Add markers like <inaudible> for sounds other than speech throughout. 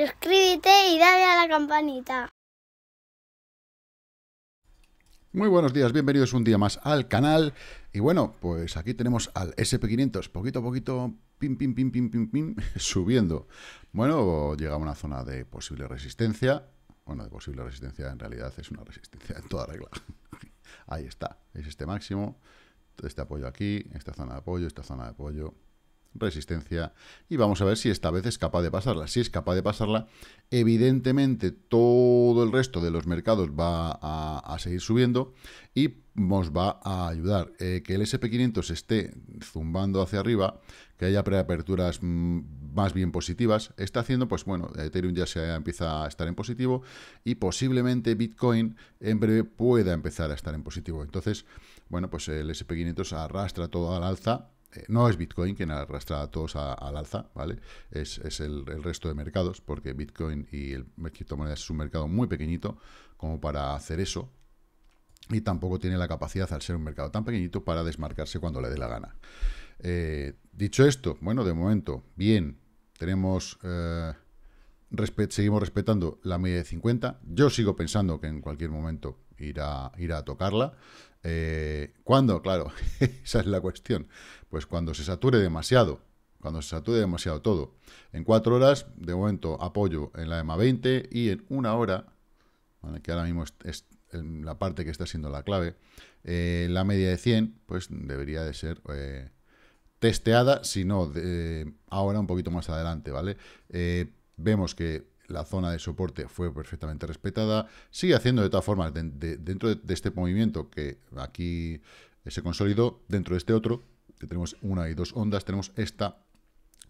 Suscríbete y dale a la campanita. Muy buenos días, bienvenidos un día más al canal. Y bueno, pues aquí tenemos al SP500, poquito a poquito, pim, pim, pim, pim, pim, pim, <laughs> subiendo. Bueno, llega a una zona de posible resistencia. Bueno, de posible resistencia en realidad es una resistencia en toda regla. <laughs> Ahí está, es este máximo, este apoyo aquí, esta zona de apoyo, esta zona de apoyo, resistencia y vamos a ver si esta vez es capaz de pasarla. Si es capaz de pasarla, evidentemente todo el resto de los mercados va a, seguir subiendo y nos va a ayudar. Eh, que el SP500 esté zumbando hacia arriba, que haya preaperturas mm, más bien positivas, está haciendo, pues bueno, Ethereum ya se empieza a estar en positivo y posiblemente Bitcoin en breve pueda empezar a estar en positivo. Entonces, bueno, pues el SP500 arrastra todo al alza eh, no es Bitcoin quien arrastra a todos al alza, ¿vale? Es, el, resto de mercados, porque Bitcoin y el, el criptomonedas es un mercado muy pequeñito como para hacer eso, y tampoco tiene la capacidad, al ser un mercado tan pequeñito, para desmarcarse cuando le dé la gana. Eh, dicho esto, bueno, de momento, bien, tenemos... Eh, seguimos respetando la media de 50. Yo sigo pensando que en cualquier momento ir a, ir a tocarla. Eh, ¿Cuándo? Claro, <laughs> esa es la cuestión. Pues cuando se sature demasiado, cuando se sature demasiado todo. En cuatro horas, de momento, apoyo en la EMA 20 y en una hora, que ahora mismo es, la parte que está siendo la clave, eh, la media de 100, pues debería de ser eh, testeada, si no, ahora un poquito más adelante, ¿vale? vemos que la zona de soporte fue perfectamente respetada, sigue haciendo de todas formas dentro de, este movimiento que aquí se consolidó, dentro de este otro, que tenemos una y dos ondas, tenemos esta,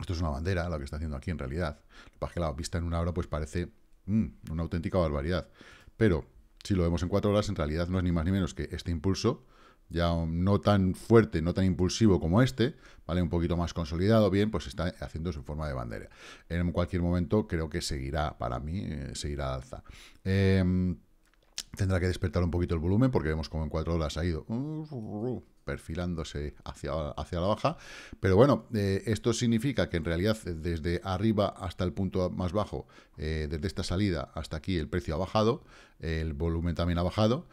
esto es una bandera, lo que está haciendo aquí en realidad, para que la vista en una hora pues parece mm, una auténtica barbaridad, pero si lo vemos en cuatro horas, en realidad no es ni más ni menos que este impulso, ya no tan fuerte, no tan impulsivo como este, ¿vale? Un poquito más consolidado, bien, pues está haciendo su forma de bandera. En cualquier momento creo que seguirá, para mí, eh, seguirá alza. Em, tendrá que despertar un poquito el volumen porque vemos como en cuatro horas ha ido perfilándose hacia, hacia la baja. Pero bueno, eh, esto significa que en realidad eh, desde arriba hasta el punto más bajo, desde esta salida hasta aquí el precio ha bajado, el volumen también ha bajado.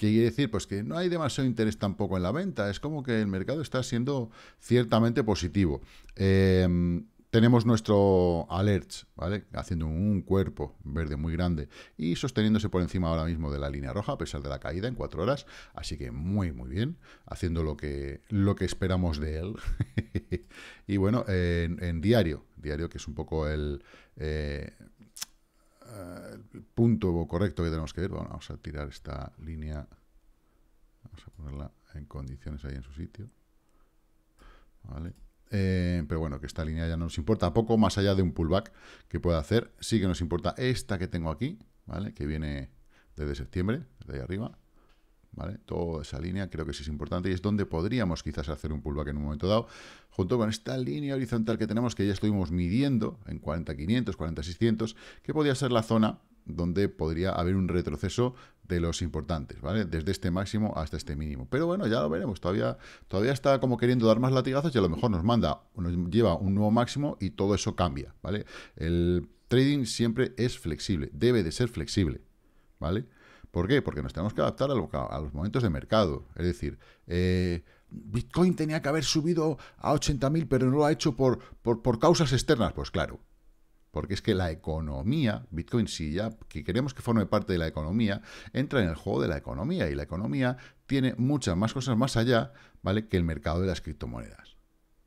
¿Qué quiere decir? Pues que no hay demasiado interés tampoco en la venta. Es como que el mercado está siendo ciertamente positivo. Em, tenemos nuestro alert, ¿vale? Haciendo un cuerpo verde muy grande y sosteniéndose por encima ahora mismo de la línea roja, a pesar de la caída en cuatro horas. Así que muy, muy bien, haciendo lo que, lo que esperamos de él. <laughs> y bueno, en, diario, diario que es un poco el... Eh, eh, el punto correcto que tenemos que ver vamos a tirar esta línea, vamos a ponerla en condiciones ahí en su sitio. Eh, pero bueno, que esta línea ya no nos importa poco, más allá de un pullback que pueda hacer. Sí que nos importa esta que tengo aquí, ¿vale? Que viene desde septiembre, desde ahí arriba. Toda esa línea creo que sí es importante y es donde podríamos quizás hacer un pullback en un momento dado, junto con esta línea horizontal que tenemos que ya estuvimos midiendo en 40.500, 40.600, que podría ser la zona donde podría haber un retroceso de los importantes, ¿vale? Desde este máximo hasta este mínimo. Pero bueno, ya lo veremos. Todavía, todavía está como queriendo dar más latigazos y a lo mejor nos manda, nos lleva un nuevo máximo y todo eso cambia, ¿vale? El trading siempre es flexible, debe de ser flexible, ¿vale? ¿Por qué? Porque nos tenemos que adaptar a, los momentos de mercado. Es decir, eh, Bitcoin tenía que haber subido a 80.000, pero no lo ha hecho por, por, causas externas. Pues claro, porque es que la economía, Bitcoin si ya, que queremos que forme parte de la economía, entra en el juego de la economía y la economía tiene muchas más cosas más allá, ¿vale? Que el mercado de las criptomonedas.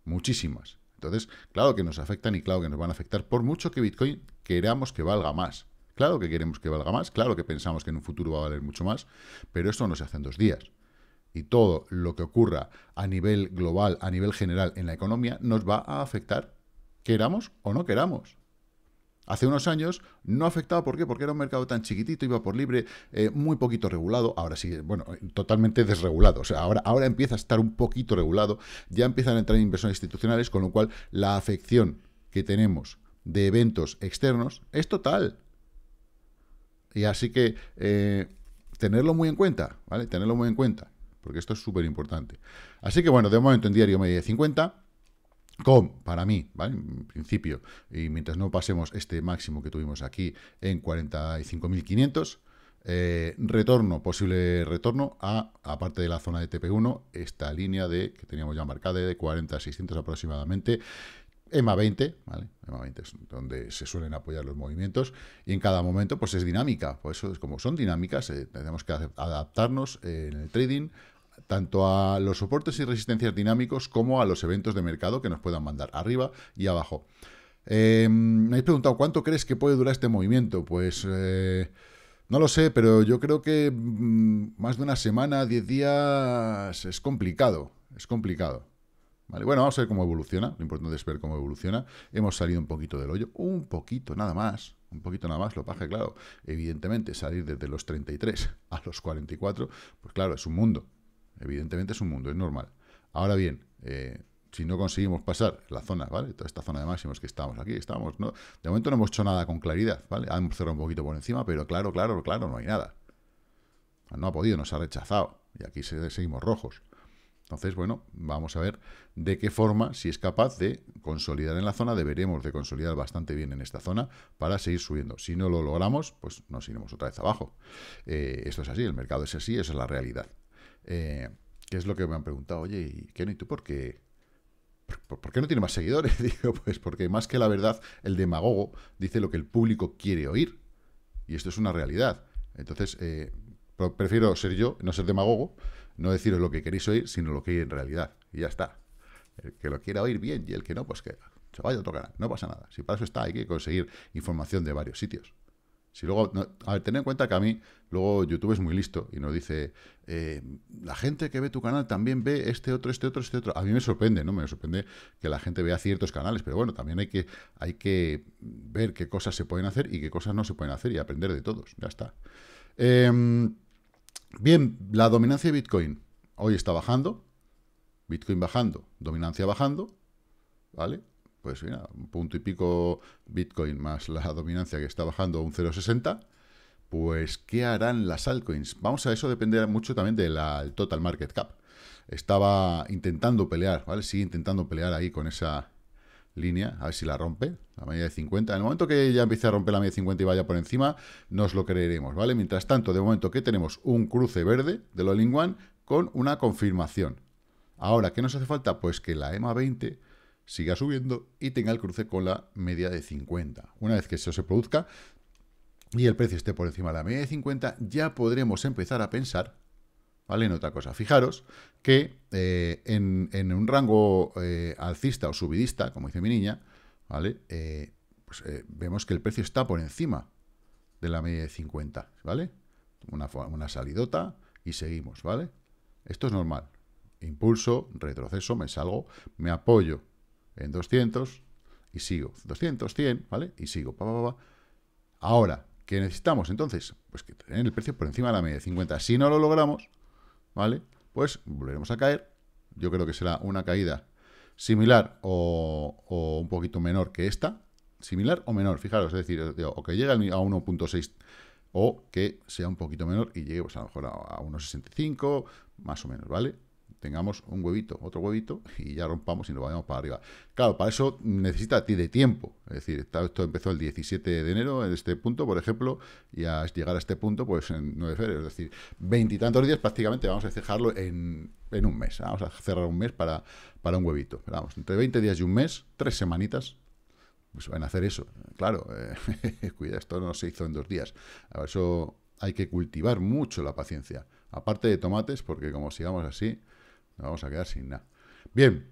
Muchísimas. Entonces, claro que nos afectan y claro que nos van a afectar, por mucho que Bitcoin queramos que valga más. Claro que queremos que valga más, claro que pensamos que en un futuro va a valer mucho más, pero esto no se hace en dos días. Y todo lo que ocurra a nivel global, a nivel general en la economía, nos va a afectar, queramos o no queramos. Hace unos años no afectaba, ¿por qué? Porque era un mercado tan chiquitito, iba por libre, eh, muy poquito regulado, ahora sí, bueno, totalmente desregulado, o sea, ahora, ahora empieza a estar un poquito regulado, ya empiezan a entrar inversiones institucionales, con lo cual la afección que tenemos de eventos externos es total, y así que eh, tenerlo muy en cuenta, ¿vale? Tenerlo muy en cuenta, porque esto es súper importante. Así que bueno, de momento en diario media de 50, con, para mí, ¿vale? En principio, y mientras no pasemos este máximo que tuvimos aquí en 45.500, eh, retorno, posible retorno a, aparte de la zona de TP1, esta línea de que teníamos ya marcada de 40.600 aproximadamente, EMA 20, ¿vale? 20 es donde se suelen apoyar los movimientos y en cada momento pues es dinámica, por eso es como son dinámicas, eh, tenemos que adaptarnos eh, en el trading tanto a los soportes y resistencias dinámicos como a los eventos de mercado que nos puedan mandar arriba y abajo. Eh, me habéis preguntado cuánto crees que puede durar este movimiento, pues... No lo sé, pero yo creo que mm, más de una semana, 10 días es complicado, es complicado bueno, vamos a ver cómo evoluciona. Lo importante es ver cómo evoluciona. Hemos salido un poquito del hoyo, un poquito nada más, un poquito nada más, lo paje, claro. Evidentemente, salir desde los 33 a los 44, pues claro, es un mundo. Evidentemente es un mundo, es normal. Ahora bien, eh, si no conseguimos pasar la zona, ¿vale? Toda esta zona de máximos que estamos, aquí, estábamos, ¿no? De momento no hemos hecho nada con claridad, ¿vale? Hemos cerrado un poquito por encima, pero claro, claro, claro, no hay nada. No ha podido, nos ha rechazado. Y aquí seguimos rojos. Entonces, bueno, vamos a ver de qué forma, si es capaz de consolidar en la zona, deberemos de consolidar bastante bien en esta zona para seguir subiendo. Si no lo logramos, pues nos iremos otra vez abajo. Eh, esto es así, el mercado es así, esa es la realidad. Eh, ¿Qué es lo que me han preguntado? Oye, ¿y ¿Y tú por qué ¿por, qué no tiene más seguidores? <laughs> Digo, pues porque más que la verdad, el demagogo dice lo que el público quiere oír. Y esto es una realidad. Entonces, eh, prefiero ser yo, no ser demagogo, no deciros lo que queréis oír, sino lo que hay en realidad. Y ya está. El que lo quiera oír bien y el que no, pues que se vaya a otro canal. No pasa nada. Si para eso está, hay que conseguir información de varios sitios. Si luego, a ver, tened en cuenta que a mí, luego YouTube es muy listo y nos dice, eh, la gente que ve tu canal también ve este otro, este otro, este otro. A mí me sorprende, ¿no? Me sorprende que la gente vea ciertos canales, pero bueno, también hay que, hay que ver qué cosas se pueden hacer y qué cosas no se pueden hacer y aprender de todos. Ya está. Eh, Bien, la dominancia de Bitcoin hoy está bajando. Bitcoin bajando, dominancia bajando. ¿Vale? Pues mira, un punto y pico Bitcoin más la dominancia que está bajando a un 0,60. Pues, ¿qué harán las altcoins? Vamos a eso, dependerá mucho también del total market cap. Estaba intentando pelear, ¿vale? Sigue intentando pelear ahí con esa línea, a ver si la rompe, la media de 50. En el momento que ya empiece a romper la media de 50 y vaya por encima, nos lo creeremos, ¿vale? Mientras tanto, de momento que tenemos un cruce verde de lo One con una confirmación. Ahora, ¿qué nos hace falta? Pues que la EMA 20 siga subiendo y tenga el cruce con la media de 50. Una vez que eso se produzca y el precio esté por encima de la media de 50, ya podremos empezar a pensar ¿vale? En otra cosa. Fijaros que eh, en, un rango eh, alcista o subidista, como dice mi niña, ¿vale? Eh, pues, vemos que el precio está por encima de la media de 50, ¿vale? Una, una salidota y seguimos, ¿vale? Esto es normal. Impulso, retroceso, me salgo, me apoyo en 200 y sigo. 200, 100, ¿vale? Y sigo. Ahora, ¿qué necesitamos entonces? Pues que tengan el precio por encima de la media de 50. Si no lo logramos, ¿vale? Pues volveremos a caer. Yo creo que será una caída similar o, un poquito menor que esta. Similar o menor, fijaros, es decir, o que llegue a 1.6 o que sea un poquito menor y llegue pues, a lo mejor a, a 1.65, más o menos, ¿vale? tengamos un huevito, otro huevito, y ya rompamos y nos vayamos para arriba. Claro, para eso necesita ti de tiempo. Es decir, esto empezó el 17 de enero en este punto, por ejemplo, y a llegar a este punto, pues en 9 de febrero. Es decir, veintitantos días prácticamente vamos a cerrarlo en, en, un mes. Vamos a cerrar un mes para, para un huevito. entre 20 días y un mes, tres semanitas, pues van a hacer eso. Claro, eh, <laughs> esto no se hizo en dos días. eso hay que cultivar mucho la paciencia. Aparte de tomates, porque como sigamos así, nos vamos a quedar sin nada. Bien,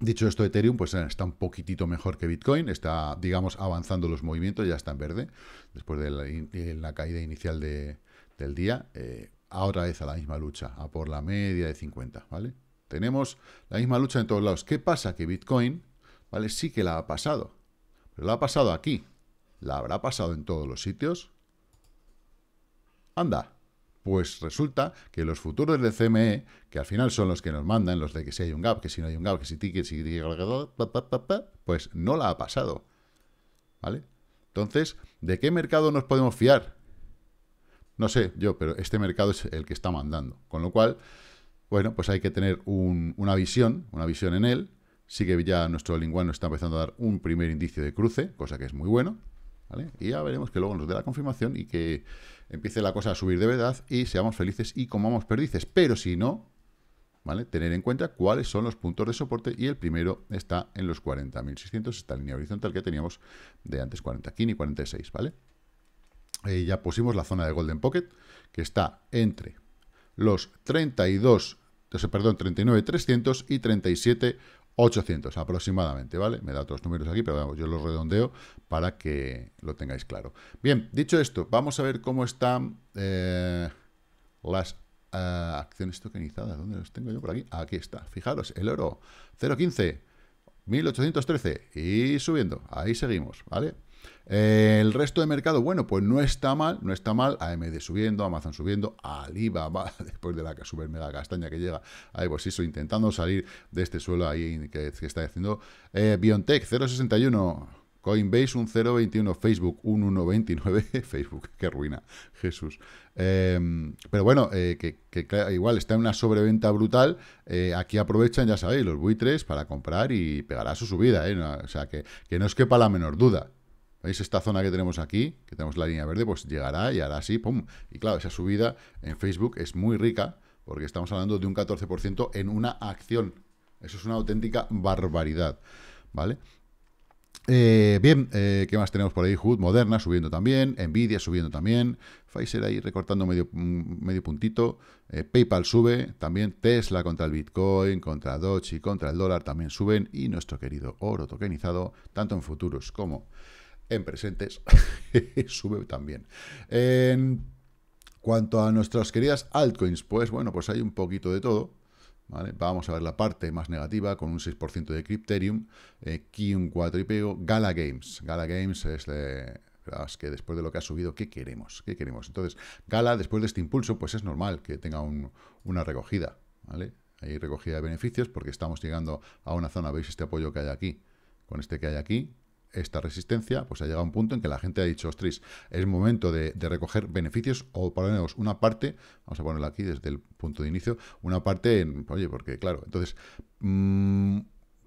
dicho esto, Ethereum pues eh, está un poquitito mejor que Bitcoin, está, digamos, avanzando los movimientos, ya está en verde, después de la, caída inicial del día. Eh, ahora es a la misma lucha, a por la media de 50, ¿vale? Tenemos la misma lucha en todos lados. ¿Qué pasa? Que Bitcoin, ¿vale? Sí que la ha pasado, pero la ha pasado aquí. ¿La habrá pasado en todos los sitios? Anda, pues resulta que los futuros del CME, que al final son los que nos mandan, los de que si hay un gap, que si no hay un gap, que si ticket, si pues no la ha pasado. ¿Vale? Entonces, ¿de qué mercado nos podemos fiar? No sé, yo, pero este mercado es el que está mandando. Con lo cual, bueno, pues hay que tener una visión, una visión en él. Sí que ya nuestro lenguaje nos está empezando a dar un primer indicio de cruce, cosa que es muy bueno. Y ya veremos que luego nos dé la confirmación y que empiece la cosa a subir de verdad y seamos felices y comamos perdices. Pero si no, ¿vale? Tener en cuenta cuáles son los puntos de soporte y el primero está en los 40.600, esta línea horizontal que teníamos de antes 40, aquí y 46, ¿vale? Eh, ya pusimos la zona de Golden Pocket, que está entre los 32, perdón, 39.300 y 37 800 aproximadamente, ¿vale? Me da otros números aquí, pero vamos, yo los redondeo para que lo tengáis claro. Bien, dicho esto, vamos a ver cómo están eh, las eh, acciones tokenizadas. ¿Dónde los tengo yo por aquí? Aquí está, fijaros, el oro 0.15, 1813 y subiendo, ahí seguimos, ¿vale? Eh, el resto de mercado, bueno, pues no está mal, no está mal. AMD subiendo, Amazon subiendo, Alibaba, <laughs> después de la super mega castaña que llega, ahí pues eso, intentando salir de este suelo ahí que, está haciendo. Eh, Biontech 0.61. Coinbase un 0.21, Facebook un 1.29, <laughs> Facebook, qué ruina, Jesús. Eh, pero bueno, eh, que, igual está en una sobreventa brutal, aquí aprovechan, ya sabéis, los buitres para comprar y pegará su subida, o sea, que, que no os quepa la menor duda. ¿Veis esta zona que tenemos aquí? Que tenemos la línea verde, pues llegará y hará así, ¡pum! Y claro, esa subida en Facebook es muy rica, porque estamos hablando de un 14% en una acción. Eso es una auténtica barbaridad, ¿vale? Eh, bien, eh, ¿qué más tenemos por ahí? Hood Moderna subiendo también, Nvidia subiendo también, Pfizer ahí recortando medio, mm, medio puntito, eh, PayPal sube, también Tesla contra el Bitcoin, contra Doge, contra el dólar también suben y nuestro querido oro tokenizado, tanto en futuros como en presentes <laughs> sube también. En cuanto a nuestras queridas altcoins, pues bueno, pues hay un poquito de todo. ¿vale? Vamos a ver la parte más negativa con un 6% de Crypterium, eh, un 4 y Pego, Gala Games. Gala Games es de las que después de lo que ha subido, ¿qué queremos? ¿Qué queremos? Entonces, Gala, después de este impulso, pues es normal que tenga una recogida, ¿vale? Hay recogida de beneficios porque estamos llegando a una zona, veis este apoyo que hay aquí, con este que hay aquí, esta resistencia, pues ha llegado a un punto en que la gente ha dicho, ostras, es momento de, recoger beneficios o por lo menos una parte, vamos a ponerla aquí desde el punto de inicio, una parte en, oye, porque claro, entonces, mm,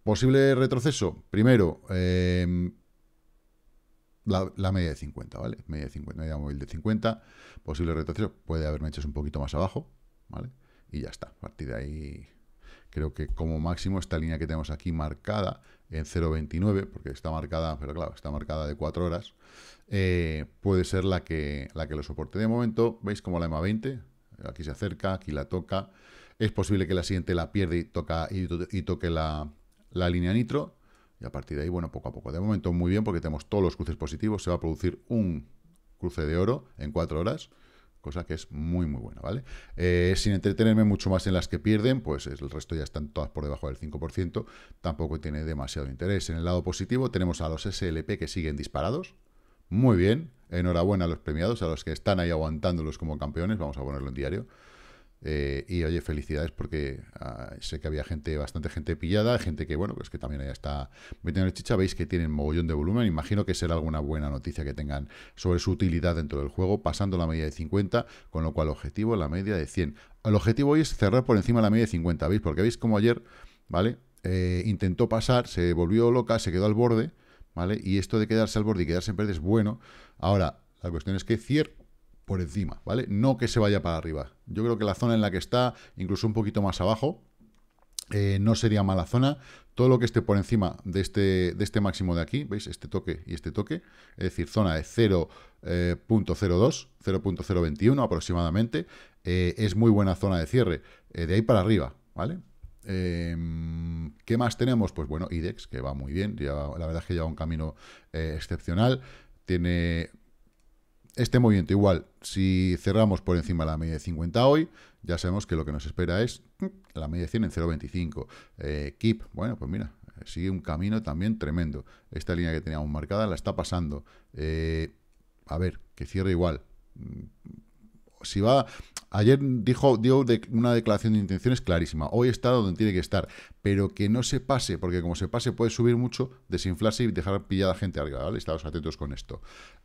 posible retroceso, primero, em, la, media de 50, ¿vale? Media de 50, media móvil de 50, posible retroceso, puede haberme hecho un poquito más abajo, ¿vale? Y ya está, a partir de ahí creo que como máximo esta línea que tenemos aquí marcada en 0.29, porque está marcada, pero claro, está marcada de 4 horas, eh, puede ser la que, la que lo soporte. De momento, veis como la EMA 20, aquí se acerca, aquí la toca, es posible que la siguiente la pierde y, toca, y, toque la, la, línea nitro, y a partir de ahí, bueno, poco a poco. De momento muy bien, porque tenemos todos los cruces positivos, se va a producir un cruce de oro en 4 horas, cosa que es muy muy buena, ¿vale? Eh, sin entretenerme mucho más en las que pierden, pues el resto ya están todas por debajo del 5%, tampoco tiene demasiado interés. En el lado positivo tenemos a los SLP que siguen disparados, muy bien, enhorabuena a los premiados, a los que están ahí aguantándolos como campeones, vamos a ponerlo en diario, eh, y oye, felicidades porque ah, sé que había gente, bastante gente pillada, gente que, bueno, pues que también ahí está metiendo el chicha. Veis que tienen mogollón de volumen. Imagino que será alguna buena noticia que tengan sobre su utilidad dentro del juego, pasando la media de 50, con lo cual objetivo la media de 100. El objetivo hoy es cerrar por encima de la media de 50, ¿veis? Porque veis como ayer, ¿vale? Eh, intentó pasar, se volvió loca, se quedó al borde, ¿vale? Y esto de quedarse al borde y quedarse en verde es bueno. Ahora, la cuestión es que cierto por encima, ¿vale? No que se vaya para arriba. Yo creo que la zona en la que está, incluso un poquito más abajo, eh, no sería mala zona. Todo lo que esté por encima de este, de este máximo de aquí, ¿veis? Este toque y este toque, es decir, zona de 0.02, 0.021 eh, aproximadamente, eh, es muy buena zona de cierre. de ahí para arriba, ¿vale? Em, ¿Qué más tenemos? Pues bueno, IDEX, que va muy bien, la verdad es que lleva un camino excepcional. Tiene este movimiento igual, si cerramos por encima de la media de 50 hoy, ya sabemos que lo que nos espera es mm, la media de 100 en 0,25. Eh, keep, bueno, pues mira, sigue un camino también tremendo. Esta línea que teníamos marcada la está pasando. Eh, a ver, que cierre igual si va... Ayer dijo, dio una declaración de intenciones clarísima. Hoy está donde tiene que estar. Pero que no se pase, porque como se pase puede subir mucho, desinflarse y dejar pillada gente arriba, ¿vale? Estados atentos con esto.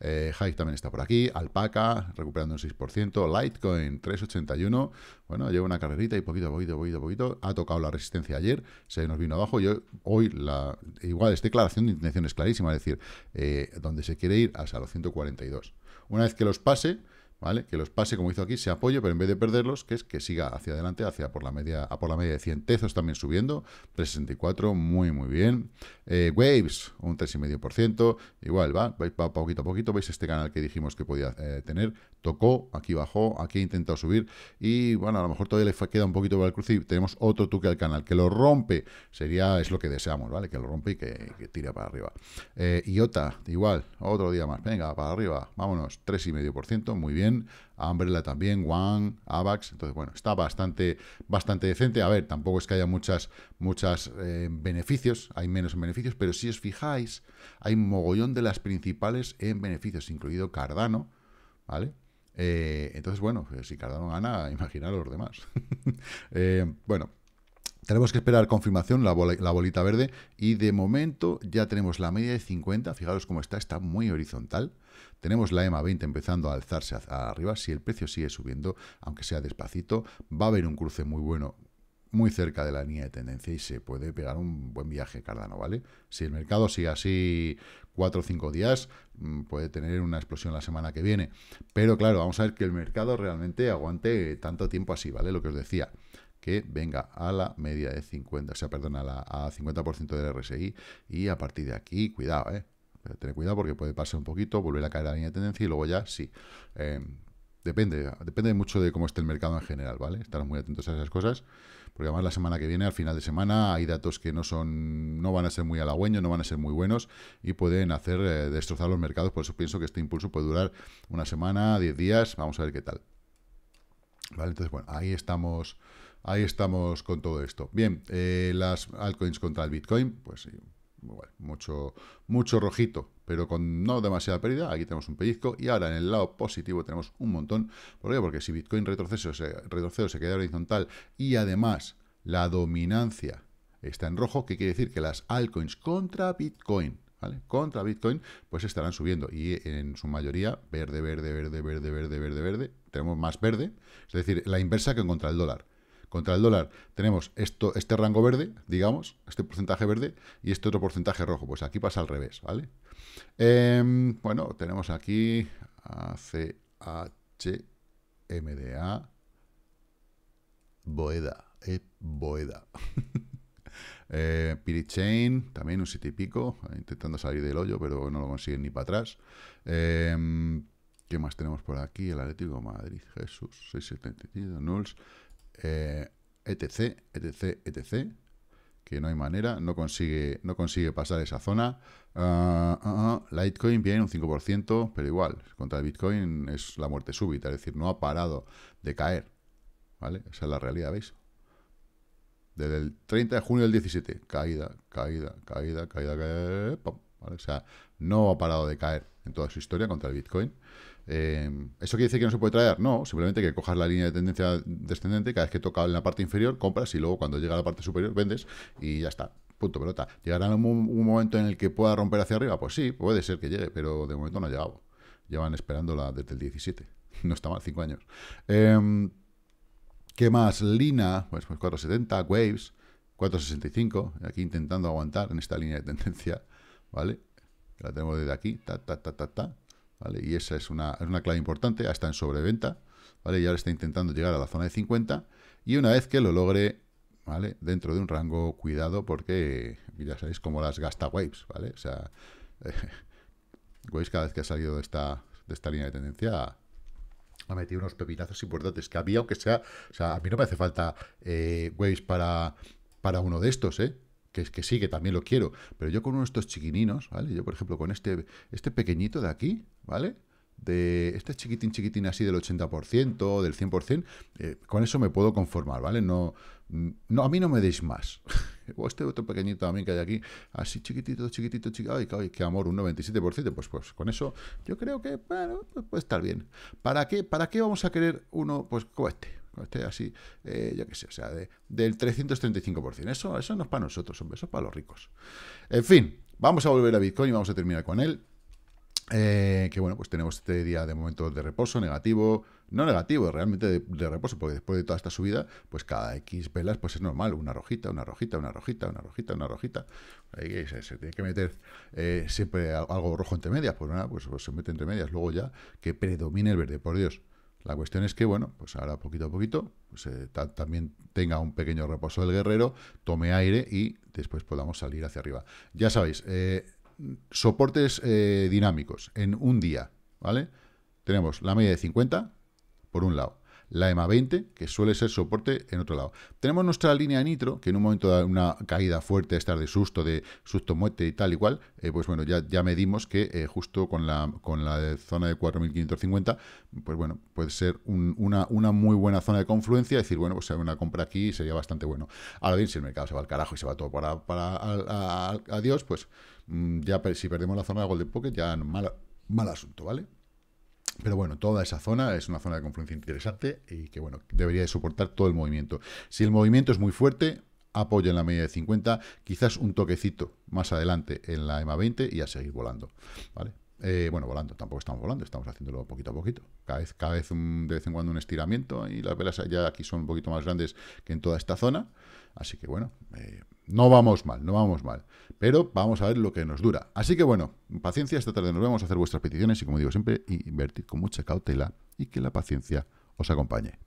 Hike eh, también está por aquí. Alpaca, recuperando un 6%. Litecoin, 3,81. Bueno, lleva una carrerita y poquito poquito, poquito poquito. Ha tocado la resistencia ayer, se nos vino abajo. Yo, hoy, la, igual, es declaración de intenciones clarísima. Es decir, eh, donde se quiere ir hasta los 142. Una vez que los pase ¿vale? Que los pase, como hizo aquí, se apoye, pero en vez de perderlos, que es que siga hacia adelante, hacia por la media, por la media de 100 tezos también subiendo, 364, muy, muy bien. Eh, waves, un 3,5%, igual, va, va poquito a poquito, veis este canal que dijimos que podía eh, tener, tocó, aquí bajó, aquí ha intentado subir y bueno, a lo mejor todavía le queda un poquito para el cruce y tenemos otro tuque al canal, que lo rompe, sería, es lo que deseamos, ¿vale? Que lo rompe y que, tire para arriba. Eh, IOTA, igual, otro día más, venga, para arriba, vámonos, 3,5%, muy bien, Umbrella también, One, Avax, entonces bueno, está bastante, bastante decente, a ver, tampoco es que haya muchas, muchas eh, beneficios, hay menos beneficios, pero si os fijáis, hay mogollón de las principales en beneficios, incluido Cardano, ¿vale? Eh, entonces, bueno, pues, si Cardano gana, imaginar los demás. <laughs> Eh, bueno, tenemos que esperar confirmación, la, la, bolita verde, y de momento ya tenemos la media de 50, fijaros cómo está, está muy horizontal. Tenemos la EMA 20 empezando a alzarse hacia arriba, si el precio sigue subiendo, aunque sea despacito, va a haber un cruce muy bueno muy cerca de la línea de tendencia y se puede pegar un buen viaje Cardano, ¿vale? Si el mercado sigue así 4 o 5 días, mm, puede tener una explosión la semana que viene. Pero claro, vamos a ver que el mercado realmente aguante tanto tiempo así, ¿vale? Lo que os decía, que venga a la media de 50, o sea, perdón, a, la, a 50% del RSI y a partir de aquí, cuidado, ¿eh? Tener cuidado porque puede pasar un poquito, volver a caer la línea de tendencia y luego ya sí. Em, Depende, depende mucho de cómo esté el mercado en general, ¿vale? Estar muy atentos a esas cosas, porque además la semana que viene, al final de semana, hay datos que no son, no van a ser muy halagüeños, no van a ser muy buenos y pueden hacer eh, destrozar los mercados. Por eso pienso que este impulso puede durar una semana, 10 días, vamos a ver qué tal. Vale, entonces, bueno, ahí estamos, ahí estamos con todo esto. Bien, eh, las altcoins contra el Bitcoin, pues mucho, mucho rojito, pero con no demasiada pérdida, aquí tenemos un pellizco, y ahora en el lado positivo tenemos un montón. ¿Por qué? Porque si Bitcoin retrocede, se, retrocede, se queda horizontal, y además la dominancia está en rojo, ¿qué quiere decir que las altcoins contra Bitcoin, ¿vale? Contra Bitcoin, pues estarán subiendo, y en su mayoría, verde, verde, verde, verde, verde, verde, verde, tenemos más verde, es decir, la inversa que contra el dólar. Contra el dólar tenemos esto, este rango verde, digamos, este porcentaje verde y este otro porcentaje rojo. Pues aquí pasa al revés, ¿vale? Em, bueno, tenemos aquí ACHMDA Boeda, eh, Boeda. <laughs> Eh, Pirichain, también un sitio y pico, intentando salir del hoyo, pero no lo consiguen ni para atrás. Em, ¿Qué más tenemos por aquí? El Atlético Madrid, Jesús, 672 Nulls. Eh, etc, etc, etc, que no hay manera, no consigue, no consigue pasar esa zona. Ah, ah, ah, Litecoin viene un 5%, pero igual, contra el Bitcoin es la muerte súbita, es decir, no ha parado de caer. ¿Vale? Esa es la realidad, ¿veis? Desde el 30 de junio del 17, caída, caída, caída, caída, caída, o sea, no ha parado de caer en toda su historia contra el Bitcoin. Eh, ¿Eso quiere decir que no se puede traer? No, simplemente que cojas la línea de tendencia descendente, cada vez que toca en la parte inferior, compras y luego cuando llega a la parte superior vendes y ya está. Punto pelota. ¿Llegará un, momento en el que pueda romper hacia arriba? Pues sí, puede ser que llegue, pero de momento no ha llegado. Llevan esperándola desde el 17. <laughs> No está mal, 5 años. Em, ¿Qué más? Lina, pues, pues 470, Waves, 465, aquí intentando aguantar en esta línea de tendencia. ¿vale? La tenemos desde aquí, ta, ta, ta, ta, ta, ¿vale? Y esa es una, clave importante, está en sobreventa, ¿vale? Y ahora está intentando llegar a la zona de 50 y una vez que lo logre, ¿vale? Dentro de un rango, cuidado, porque ya sabéis cómo las gasta Waves, ¿vale? O sea, <laughs> Waves cada vez que ha salido de esta, de esta línea de tendencia ha metido unos pepinazos importantes que había, aunque sea, o sea, a mí no me hace falta eh, Waves para, para uno de estos, ¿eh? que, que sí, que también lo quiero, pero yo con uno de estos chiquininos, ¿vale? Yo, por ejemplo, con este, este pequeñito de aquí, ¿vale? de este chiquitín chiquitín así del 80%, del 100%, eh, con eso me puedo conformar, ¿vale? No, no a mí no me deis más. <laughs> o este otro pequeñito también que hay aquí, así chiquitito, chiquitito, chiquitito, ay, qué amor, un 97%, pues, pues con eso yo creo que, bueno, puede pues, estar bien. ¿Para qué, ¿Para qué vamos a querer uno, pues como este? esté así, eh, yo qué sé, o sea, del 335%. Eso, eso no es para nosotros, hombre, eso es para los ricos. En fin, vamos a volver a Bitcoin y vamos a terminar con él. Eh, que bueno, pues tenemos este día de momento de reposo negativo, no negativo, realmente de, reposo, porque después de toda esta subida, pues cada X velas, pues es normal, una rojita, una rojita, una rojita, una rojita, una rojita. Ahí se, tiene que meter eh, siempre algo rojo entre medias, pues nada, pues, pues se mete entre medias, luego ya que predomine el verde, por Dios. La cuestión es que, bueno, pues ahora poquito a poquito pues, eh, también tenga un pequeño reposo del guerrero, tome aire y después podamos salir hacia arriba. Ya sabéis, eh, soportes eh, dinámicos en un día, ¿vale? Tenemos la media de 50 por un lado, la EMA 20, que suele ser soporte en otro lado. Tenemos nuestra línea de nitro, que en un momento da una caída fuerte, estar de susto, de susto muerte y tal y cual, eh, pues bueno, ya, ya medimos que eh, justo con la, con la zona de 4.550, pues bueno, puede ser una, una muy buena zona de confluencia, decir, bueno, pues una compra aquí sería bastante bueno. Ahora bien, si el mercado se va al carajo y se va todo para, para adiós, pues mm, ya si perdemos la zona de Golden Pocket, ya mal, mal asunto, ¿vale? Pero bueno, toda esa zona es una zona de confluencia interesante y que bueno, debería de soportar todo el movimiento. Si el movimiento es muy fuerte, apoya en la media de 50, quizás un toquecito más adelante en la EMA 20 y a seguir volando. ¿vale? Eh, bueno, volando, tampoco estamos volando, estamos haciéndolo poquito a poquito. Cada vez, cada vez de vez en cuando un estiramiento y las velas ya aquí son un poquito más grandes que en toda esta zona. Así que bueno, eh, no vamos mal, no vamos mal. Pero vamos a ver lo que nos dura. Así que bueno, paciencia, esta tarde nos vemos a hacer vuestras peticiones y como digo siempre, invertir con mucha cautela y que la paciencia os acompañe.